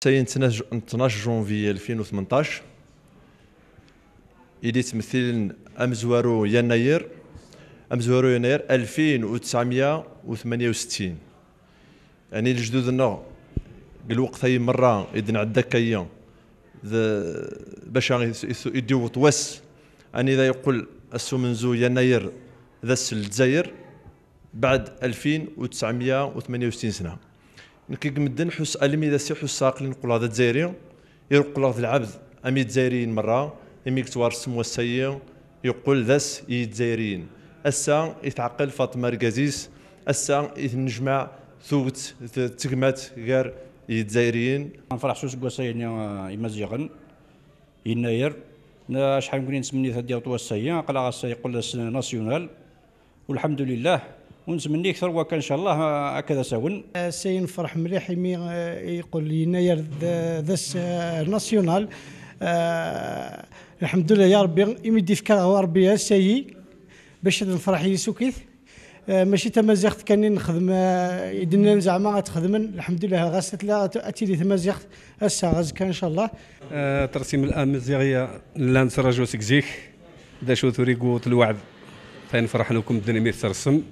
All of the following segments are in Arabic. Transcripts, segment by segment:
تاين 12 جونفي 2018 اللي تمثل امزوارو يناير امزوارو يناير 1968 يعني الجدودنا الوقت هاي مره اذن عدا كيا باش يديو طواس اني ذا يقول السومنزو يناير ذا الجزائر بعد 2968 سنه نكيك مدن حس ألمي ذا سي حساق لنقول هذا الجزائري يقول هذا العبد أمي الجزائريين مرة أمي سمو والسيء يقول ذاس الجزائريين أسا يتعقل فاطمة ركازيس أسا يتنجمع ثوت تكمات غير الجزائريين نفرح سوس قصيني يمزيغن يناير شحال ممكن نسمني هذه الطواسيه قلا يقول ناسيونال والحمد لله ونتمنى اكثر وكان ان شاء الله هكذا ساون سهون نفرح آه، مليح آه، يقول لي يناير ذا آه، ناسيونال الحمد لله يا ربي يمدي في كره ربي سي باش نفرح يسوكيث ماشي تمازيغت كان نخدم يدنا زعما تخدم الحمد لله غاست لا اتي لي تمازيغت الساعه غاز كان ان شاء الله آه ترسيم الامازيغيه لان سراجو سكزيك دا شو تريكو الوعد فين فرحنا لكم الدنيا ترسم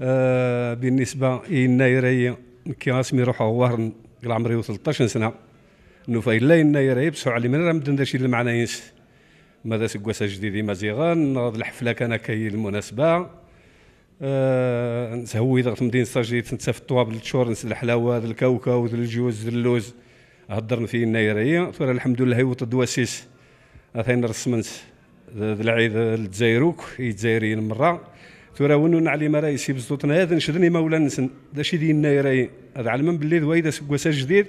آه، بالنسبه لنا يري كي غاسمي روحه وهرن عمري 13 سنه نوفي لا لنا يري بسرعه علي من راه مدن داشي المعنى ينس ماذا سكواسا جديدي مزيغان نغض الحفله كان كي المناسبه آه نسهوي ضغط مدينه ساجيت نتسافت طواب للشور نسد الحلاوه ذا الكاوكاو الجوز اللوز هضرنا فيه النايرية يرايا الحمد لله هيوط الدواسيس اثين رسمنت ذا العيد الجزائروك يتزايرين مره ونون علي مراي سي بزوطنا هذا نشدني مولا نسن دا شي ديالنا راي هذا علما باللي ذويدا سكواسا جديد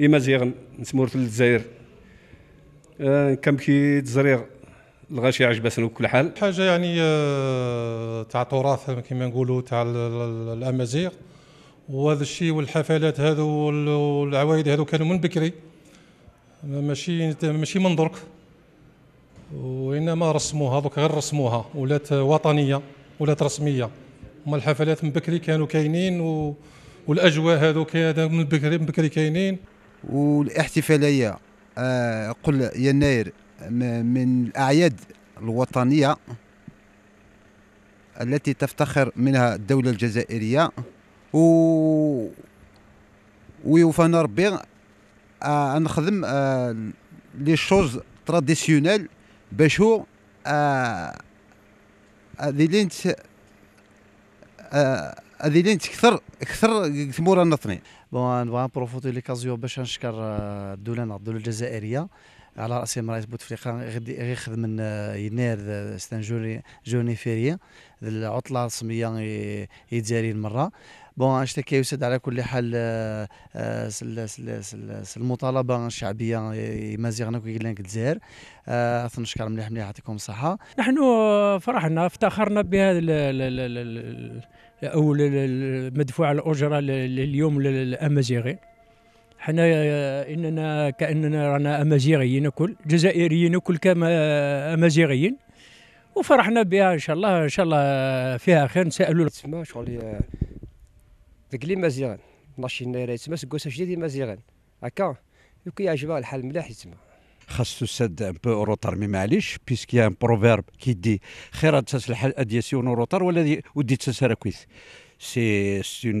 اي زيغن نسمور في الجزائر آه كم كي تزريغ الغاشي عجبتنا بكل حال حاجه يعني آه تاع تراث كما نقولوا تاع الامازيغ وهذا الشيء والحفلات هذو والعوايد هذو كانوا من بكري ماشي ماشي من درك وانما رسموها دوك غير رسموها ولات وطنيه ولات رسميه هما الحفلات من بكري كانوا كاينين و... والاجواء هذوك من بكري من بكري كاينين والاحتفاليه آه، قل يناير من الاعياد الوطنيه التي تفتخر منها الدوله الجزائريه و ويوفانا ربي آه نخدم آه لي شوز تراديسيونيل باش هو آه هذه لين آه، هذه كثر تكثر اكثر نطني بون نبغى نبروفوتي ليكازيون باش نشكر آه، الدوله الدوله الجزائريه على راسهم مراية بوتفليقه غادي غيخذ من آه، يناير ستان جوني جوني فيري العطله الرسميه يتزاري المره بون اش كيسد على كل حال آه، آه، المطالبه الشعبيه مازيغنا كي لنا الجزائر آه، نشكر مليح مليح يعطيكم الصحه نحن فرحنا افتخرنا بهذا او مدفوع الاجره اليوم الامازيغي حنا اننا كاننا رانا امازيغيين كل جزائريين كل كما امازيغيين وفرحنا بها ان شاء الله ان شاء الله فيها خير نسالوا شغل داك لي مزيغان ناشينا راه يتسمى سكوسه جديد مزيغان هكا يمكن يعجبها الحال ملاح يتسمى خاصو ساد ان بو روتر مي معليش بيسكي ان بروفيرب كيدي خير تاس الحال ادياسيون روتر ولا ودي تساس راكويس سي سون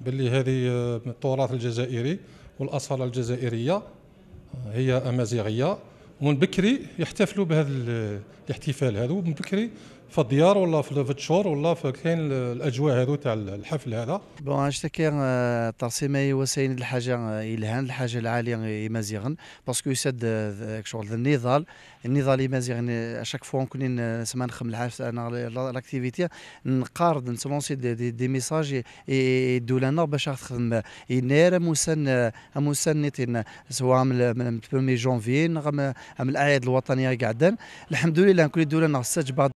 باللي هذه آه، التراث الجزائري والاصاله الجزائريه آه، هي امازيغيه ومن بكري يحتفلوا بهذا الاحتفال هذا ومن بكري في الديار ولا في الشهور ولا في كاين الاجواء هذو تاع الحفل هذا بون اش تكير آه، ترسيم اي وسين الحاجه الهان آه، الحاجه العاليه آه، مازيغن باسكو يسد شغل النضال النضال مازيغن اشاك فوا كنا نسمع نخم العاف انا لاكتيفيتي نقارد نسمونسي دي, دي, ميساج يدو لنا باش تخدم ينير مسن مسن سواء من بومي جونفي من الاعياد الوطنيه قاعدين الحمد لله كل دوله بعض